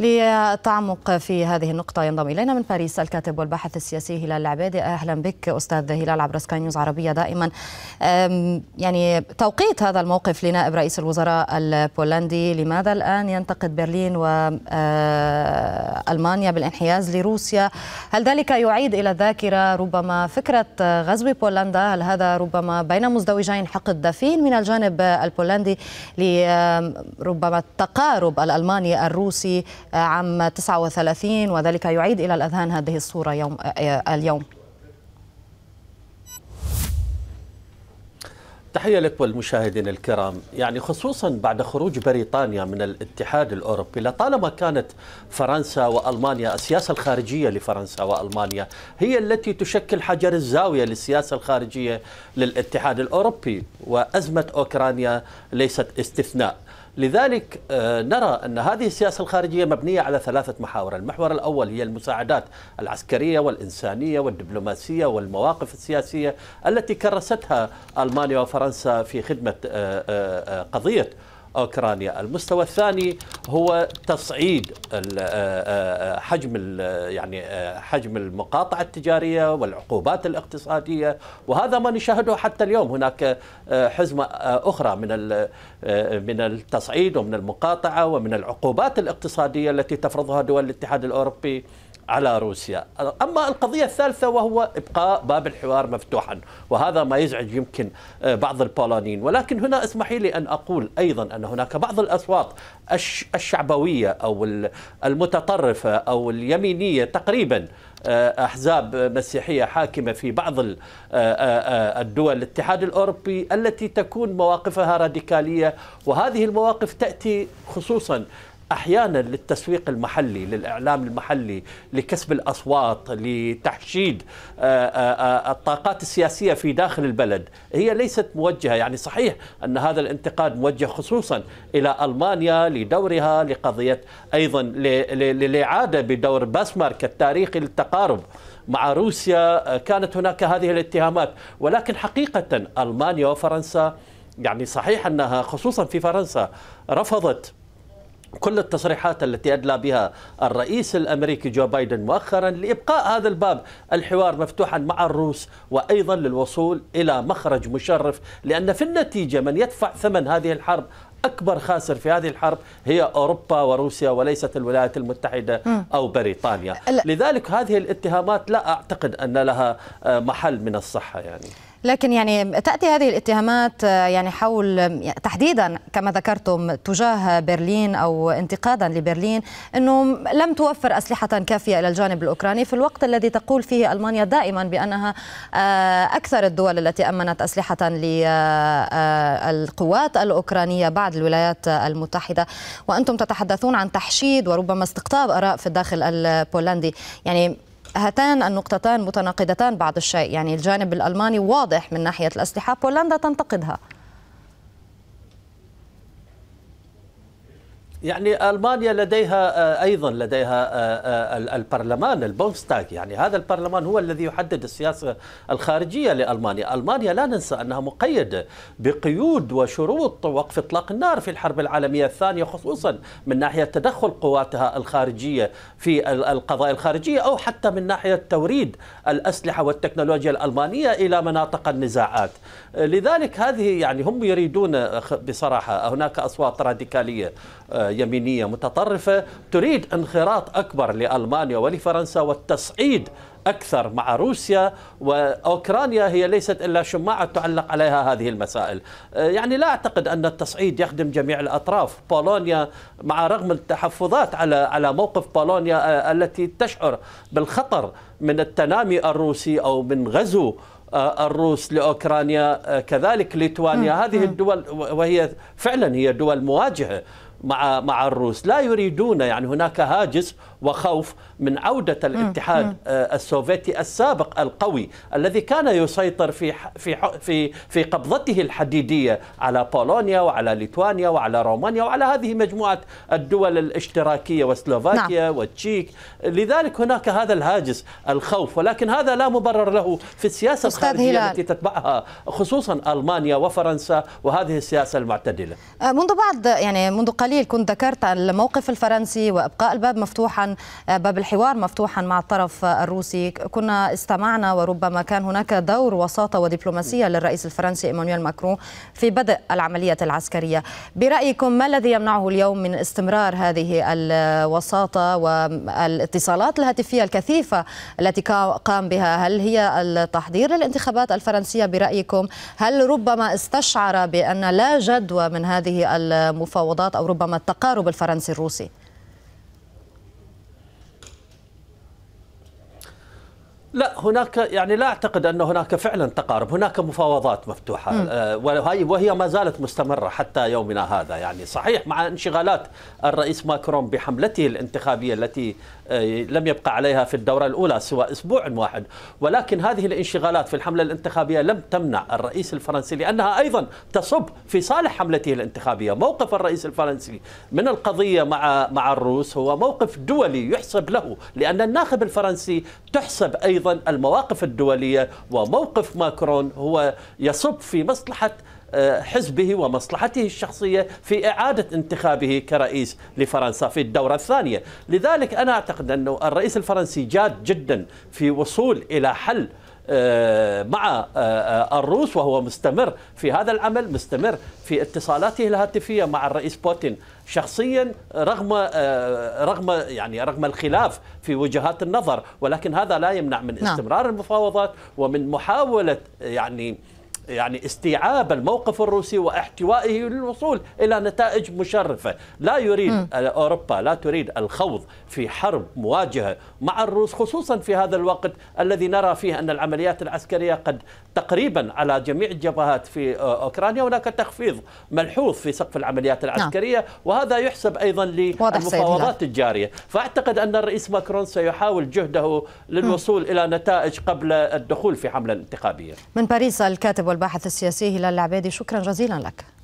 لتعمق في هذه النقطة ينضم إلينا من باريس الكاتب والباحث السياسي هلال العبادي أهلا بك أستاذ هلال عبر سكاي نيوز عربية دائما يعني توقيت هذا الموقف لنائب رئيس الوزراء البولندي لماذا الآن ينتقد برلين وألمانيا آه، بالانحياز لروسيا هل ذلك يعيد إلى الذاكرة ربما فكرة آه، غزو بولندا هل هذا ربما بين مزدوجين حقد دفين من الجانب آه، البولندي لربما التقارب الألماني الروسي عام 39 وذلك يعيد إلى الأذهان هذه الصورة يوم آه، اليوم تحية لكم والمشاهدين الكرام يعني خصوصا بعد خروج بريطانيا من الاتحاد الأوروبي لطالما كانت فرنسا وألمانيا السياسة الخارجية لفرنسا وألمانيا هي التي تشكل حجر الزاوية للسياسة الخارجية للاتحاد الأوروبي وأزمة أوكرانيا ليست استثناء لذلك آه، نرى أن هذه السياسة الخارجية مبنية على ثلاثة محاور المحور الأول هي المساعدات العسكرية والإنسانية والدبلوماسية والمواقف السياسية التي كرستها ألمانيا وفرنسا في خدمة آه، آه، قضية اوكرانيا، المستوى الثاني هو تصعيد آه، آه، آه، حجم يعني حجم المقاطعه التجاريه والعقوبات الاقتصاديه وهذا ما نشاهده حتى اليوم هناك حزمه اخرى من من التصعيد ومن المقاطعه ومن العقوبات الاقتصاديه التي تفرضها دول الاتحاد الاوروبي على روسيا أما القضية الثالثة وهو إبقاء باب الحوار مفتوحا وهذا ما يزعج يمكن آه، بعض البولانيين ولكن هنا اسمحي لي أن أقول أيضا أن هناك بعض الأصوات الشعبوية أو المتطرفة أو اليمينية تقريبا آه، احزاب مسيحيه حاكمه في بعض آه، الدول الاتحاد الاوروبي التي تكون مواقفها راديكاليه وهذه المواقف تاتي خصوصا احيانا للتسويق المحلي للاعلام المحلي لكسب الاصوات لتحشيد آه، آه، آه، الطاقات السياسيه في داخل البلد هي ليست موجهه يعني صحيح ان هذا الانتقاد موجه خصوصا الى المانيا لدورها لقضيه ايضا للاعاده بدور باسمارك التاريخي للتقارب مع روسيا كانت هناك هذه الاتهامات ولكن حقيقه المانيا وفرنسا يعني صحيح انها خصوصا في فرنسا رفضت كل التصريحات التي أدلى بها الرئيس الأمريكي جو بايدن مؤخرا لإبقاء هذا الباب الحوار مفتوحا مع الروس وأيضا للوصول إلى مخرج مشرف لأن في النتيجة من يدفع ثمن هذه الحرب أكبر خاسر في هذه الحرب هي أوروبا وروسيا وليست الولايات المتحدة أو بريطانيا لذلك هذه الاتهامات لا أعتقد أن لها آه، محل من الصحة يعني لكن يعني تأتي هذه الاتهامات آه، يعني حول تحديدا كما ذكرتم تجاه برلين أو انتقادا لبرلين أنه لم توفر أسلحة كافية إلى الجانب الأوكراني في الوقت الذي تقول فيه ألمانيا دائما بأنها آه، أكثر الدول التي أمنت أسلحة للقوات آه، الأوكرانية بعد الولايات المتحدة وأنتم تتحدثون عن تحشيد وربما استقطاب آراء في الداخل البولندي يعني هاتان النقطتان متناقضتان بعض الشيء يعني الجانب الألماني واضح من ناحية الأسلحة بولندا تنتقدها يعني المانيا لديها آه، ايضا لديها آه، آه، البرلمان البونستاغ يعني هذا البرلمان هو الذي يحدد السياسه الخارجيه لالمانيا، المانيا لا ننسى انها مقيده بقيود وشروط وقف اطلاق النار في الحرب العالميه الثانيه خصوصا من ناحيه تدخل قواتها الخارجيه في القضايا الخارجيه او حتى من ناحيه توريد الاسلحه والتكنولوجيا الالمانيه الى مناطق النزاعات. لذلك هذه يعني هم يريدون بصراحه هناك اصوات راديكاليه آه، يمينية متطرفة تريد انخراط أكبر لألمانيا ولفرنسا والتصعيد أكثر مع روسيا وأوكرانيا هي ليست إلا شماعة تعلق عليها هذه المسائل آه، يعني لا أعتقد أن التصعيد يخدم جميع الأطراف بولونيا مع رغم التحفظات على على موقف بولونيا آه، التي تشعر بالخطر من التنامي الروسي أو من غزو الروس لاوكرانيا كذلك ليتوانيا هذه الدول وهي فعلا هي دول مواجهه مع مع الروس لا يريدون يعني هناك هاجس وخوف من عودة الاتحاد آه، السوفيتي السابق القوي الذي كان يسيطر في في في في قبضته الحديدية على بولونيا وعلى ليتوانيا وعلى رومانيا وعلى هذه مجموعة الدول الاشتراكية وسلوفاكيا نعم. والتشيك لذلك هناك هذا الهاجس الخوف ولكن هذا لا مبرر له في السياسة الخارجية هلال. التي تتبعها خصوصا ألمانيا وفرنسا وهذه السياسة المعتدلة آه، منذ بعض يعني منذ قليل التحليل كنت ذكرت الموقف الفرنسي وابقاء الباب مفتوحا آه، باب الحوار مفتوحا مع الطرف الروسي كنا استمعنا وربما كان هناك دور وساطه ودبلوماسيه للرئيس الفرنسي ايمانويل ماكرون في بدء العمليه العسكريه برايكم ما الذي يمنعه اليوم من استمرار هذه الوساطه والاتصالات الهاتفيه الكثيفه التي قام بها هل هي التحضير للانتخابات الفرنسيه برايكم هل ربما استشعر بان لا جدوى من هذه المفاوضات او ربما ربما التقارب الفرنسي الروسي لا هناك يعني لا اعتقد ان هناك فعلا تقارب، هناك مفاوضات مفتوحه آه، وهي وهي ما زالت مستمره حتى يومنا هذا يعني صحيح مع انشغالات الرئيس ماكرون بحملته الانتخابيه التي آه، لم يبقى عليها في الدوره الاولى سوى اسبوع واحد، ولكن هذه الانشغالات في الحمله الانتخابيه لم تمنع الرئيس الفرنسي لانها ايضا تصب في صالح حملته الانتخابيه، موقف الرئيس الفرنسي من القضيه مع مع الروس هو موقف دولي يحسب له لان الناخب الفرنسي تحسب ايضا أيضا المواقف الدولية وموقف ماكرون هو يصب في مصلحة آه، حزبه ومصلحته الشخصية في إعادة انتخابه كرئيس لفرنسا في الدورة الثانية لذلك أنا أعتقد أن الرئيس الفرنسي جاد جدا في وصول إلى حل آه، مع آه، آه، الروس وهو مستمر في هذا العمل مستمر في اتصالاته الهاتفيه مع الرئيس بوتين شخصيا رغم رغم يعني رغم الخلاف في وجهات النظر ولكن هذا لا يمنع من نعم. استمرار المفاوضات ومن محاوله يعني يعني استيعاب الموقف الروسي واحتوائه للوصول الى نتائج مشرفه، لا يريد م. اوروبا لا تريد الخوض في حرب مواجهه مع الروس خصوصا في هذا الوقت الذي نرى فيه ان العمليات العسكريه قد تقريبا على جميع الجبهات في اوكرانيا هناك تخفيض ملحوظ في سقف العمليات نعم. العسكريه وهذا يحسب ايضا للمفاوضات الجاريه، فاعتقد ان الرئيس ماكرون سيحاول جهده للوصول م. الى نتائج قبل الدخول في حمله انتخابيه. من باريس الكاتب والباحث السياسي هلال العبادي شكرا جزيلا لك